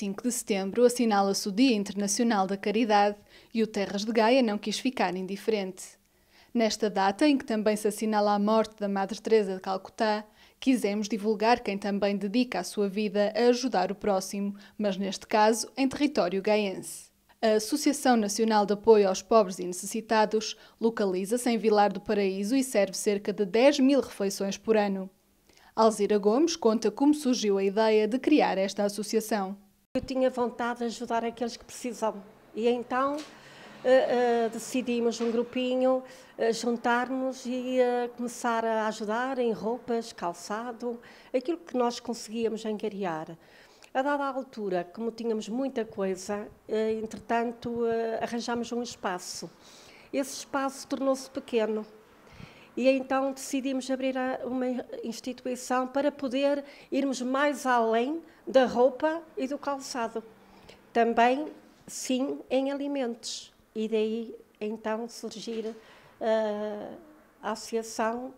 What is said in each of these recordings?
5 de setembro assinala-se o Dia Internacional da Caridade e o Terras de Gaia não quis ficar indiferente. Nesta data, em que também se assinala a morte da Madre Teresa de Calcutá, quisemos divulgar quem também dedica a sua vida a ajudar o próximo, mas neste caso em território gaense. A Associação Nacional de Apoio aos Pobres e Necessitados localiza-se em Vilar do Paraíso e serve cerca de 10 mil refeições por ano. Alzira Gomes conta como surgiu a ideia de criar esta associação. Eu tinha vontade de ajudar aqueles que precisam e então uh, uh, decidimos um grupinho uh, eh, juntar-nos e começar a ajudar em roupas, calçado, aquilo que nós conseguíamos angariar. A dada altura, como tínhamos muita coisa, entretanto arranjámos um espaço. Esse espaço tornou-se pequeno e então decidimos abrir uma instituição para poder irmos mais além da roupa e do calçado. Também, sim, em alimentos. E daí então surgir uh, a Associação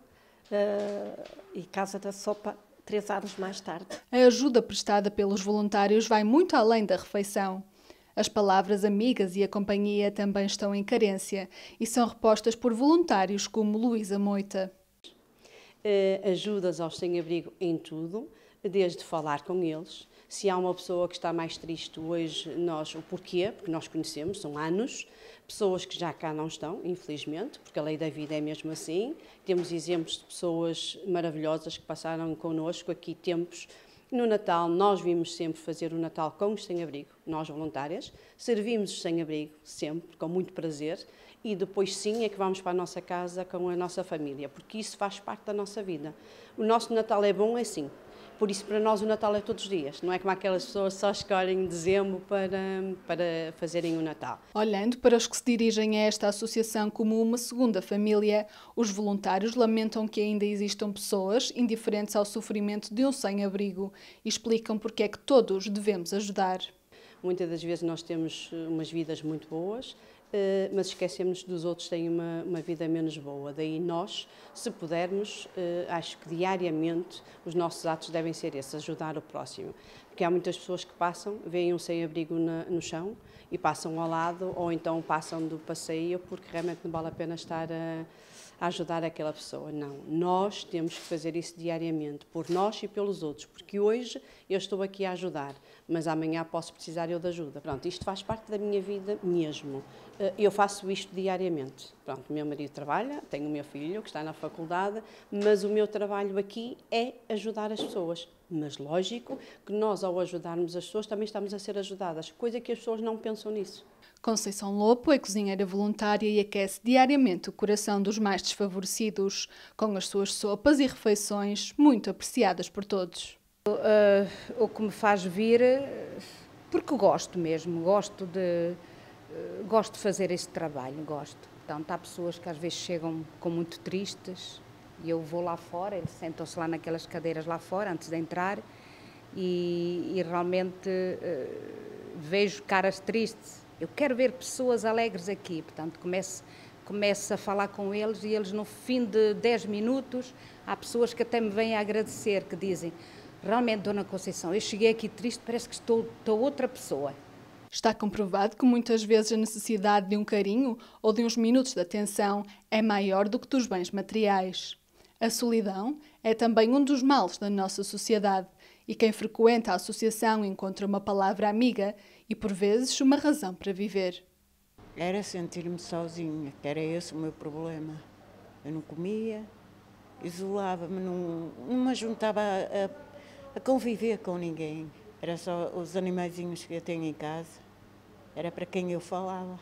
uh, e Casa da Sopa três anos mais tarde. A ajuda prestada pelos voluntários vai muito além da refeição. As palavras amigas e a companhia também estão em carência e são repostas por voluntários como Luísa Moita. Uh, ajudas aos sem-abrigo em tudo, desde falar com eles. Se há uma pessoa que está mais triste hoje, nós o porquê, porque nós conhecemos, são anos. Pessoas que já cá não estão, infelizmente, porque a lei da vida é mesmo assim. Temos exemplos de pessoas maravilhosas que passaram connosco aqui tempos no Natal, nós vimos sempre fazer o Natal com os sem-abrigo, nós voluntárias, servimos os sem-abrigo sempre, com muito prazer, e depois sim é que vamos para a nossa casa com a nossa família, porque isso faz parte da nossa vida. O nosso Natal é bom assim, sim. Por isso, para nós, o Natal é todos os dias. Não é como aquelas pessoas só escolhem dezembro para, para fazerem o Natal. Olhando para os que se dirigem a esta associação como uma segunda família, os voluntários lamentam que ainda existam pessoas indiferentes ao sofrimento de um sem-abrigo e explicam porque é que todos devemos ajudar. Muitas das vezes nós temos eh, umas vidas muito boas, eh, mas esquecemos dos outros têm uma, uma vida menos boa. Daí nós, se pudermos, eh, acho que diariamente os nossos atos devem ser esses, ajudar o próximo. Porque há muitas pessoas que passam, veem um sem-abrigo no chão e passam ao lado, ou então passam do passeio, porque realmente não vale a pena estar a a ajudar aquela pessoa. Não, nós temos que fazer isso diariamente, por nós e pelos outros, porque hoje eu estou aqui a ajudar, mas amanhã posso precisar eu de ajuda. Pronto, isto faz parte da minha vida mesmo. Eh, eu faço isto diariamente. Pronto, meu marido trabalha, tenho o meu filho que está na faculdade, mas o meu trabalho aqui é ajudar as pessoas. Mas lógico que nós, ao ajudarmos as pessoas, também estamos a ser ajudadas, coisa que as pessoas não pensam nisso. Conceição Lopo é cozinheira voluntária e aquece diariamente o coração dos mais desfavorecidos, com as suas sopas e refeições muito apreciadas por todos. Uh, o que me faz vir, porque gosto mesmo, gosto de, uh, gosto de fazer este trabalho, gosto. Portanto, há pessoas que às vezes chegam com muito tristes e eu vou lá fora, eles sentam-se lá naquelas cadeiras lá fora antes de entrar e, e realmente uh, vejo caras tristes eu quero ver pessoas alegres aqui. Portanto, começo, começo a falar com eles e eles, no fim de 10 minutos, há pessoas que até me vêm a agradecer, que dizem: Realmente, Dona Conceição, eu cheguei aqui triste, parece que estou, estou outra pessoa. Está comprovado que muitas vezes a necessidade de um carinho ou de uns minutos de atenção é maior do que dos bens materiais. A solidão é também um dos males da nossa sociedade e quem frequenta a associação encontra uma palavra amiga e, por vezes, uma razão para viver. Era sentir-me sozinha, que era esse o meu problema. Eu não comia, isolava-me, não, não me juntava a, a, conviver com ninguém. Era só os animaizinhos que eu tenho em casa, era para quem eu falava.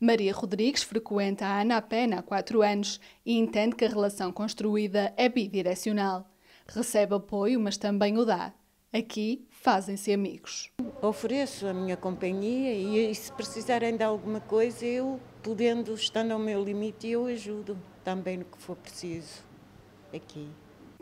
Maria Rodrigues frequenta a Ana Pena há quatro anos e entende que a relação construída é bidirecional. Recebe apoio, mas também o dá. Aqui fazem-se amigos. Ofereço a minha companhia e se precisarem de alguma coisa, eu, podendo, estando ao meu limite, eu ajudo também no que for preciso aqui.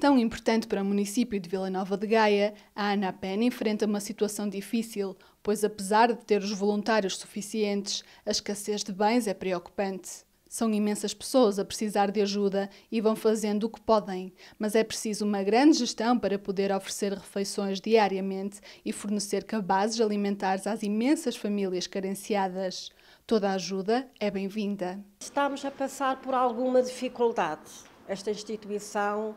Tão importante para o município de Vila Nova de Gaia, a ANAPEN enfrenta uma situação difícil, pois apesar de ter os voluntários suficientes, a escassez de bens é preocupante. São imensas pessoas a precisar de ajuda e vão fazendo o que podem, mas é preciso uma grande gestão para poder oferecer refeições diariamente e fornecer cabazes alimentares às imensas famílias carenciadas. Toda a ajuda é bem-vinda. Estamos a passar por alguma dificuldade. Esta instituição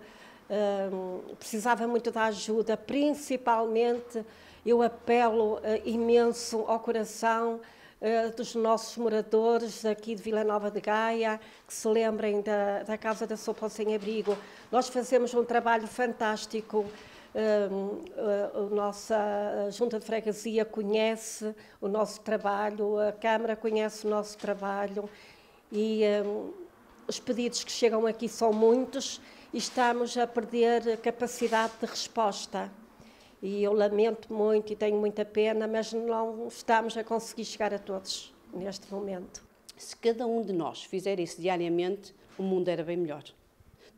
hum, precisava muito da ajuda, principalmente eu apelo eh, imenso ao coração eh, dos nossos moradores aqui de Vila Nova de Gaia, que se lembrem da, da Casa da Sopa Sem Abrigo. Nós fazemos um trabalho fantástico. Ehm, eh, a nossa Junta de Freguesia conhece o nosso trabalho, a Câmara conhece o nosso trabalho e ehm, os pedidos que chegam aqui são muitos e estamos a perder capacidade de resposta e eu lamento muito e tenho muita pena, mas não estamos a conseguir chegar a todos neste momento. Se cada um de nós fizer isso diariamente, o mundo era bem melhor.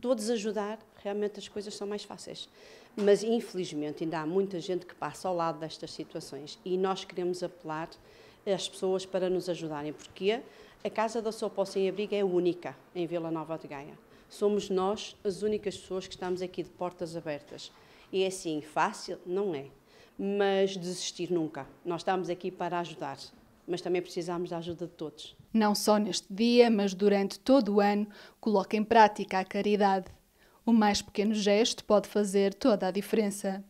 Todos ajudar, realmente as coisas são mais fáceis. Mas infelizmente ainda há muita gente que passa ao lado destas situações e nós queremos apelar às pessoas para nos ajudarem, porque a Casa da Sopa Sem Abrigo é única em Vila Nova de Gaia. Somos nós as únicas pessoas que estamos aqui de portas abertas. E é assim, fácil não é, mas desistir nunca. Nós estamos aqui para ajudar, mas também precisamos da ajuda de todos. Não só neste dia, mas durante todo o ano, coloque em prática a caridade. O mais pequeno gesto pode fazer toda a diferença.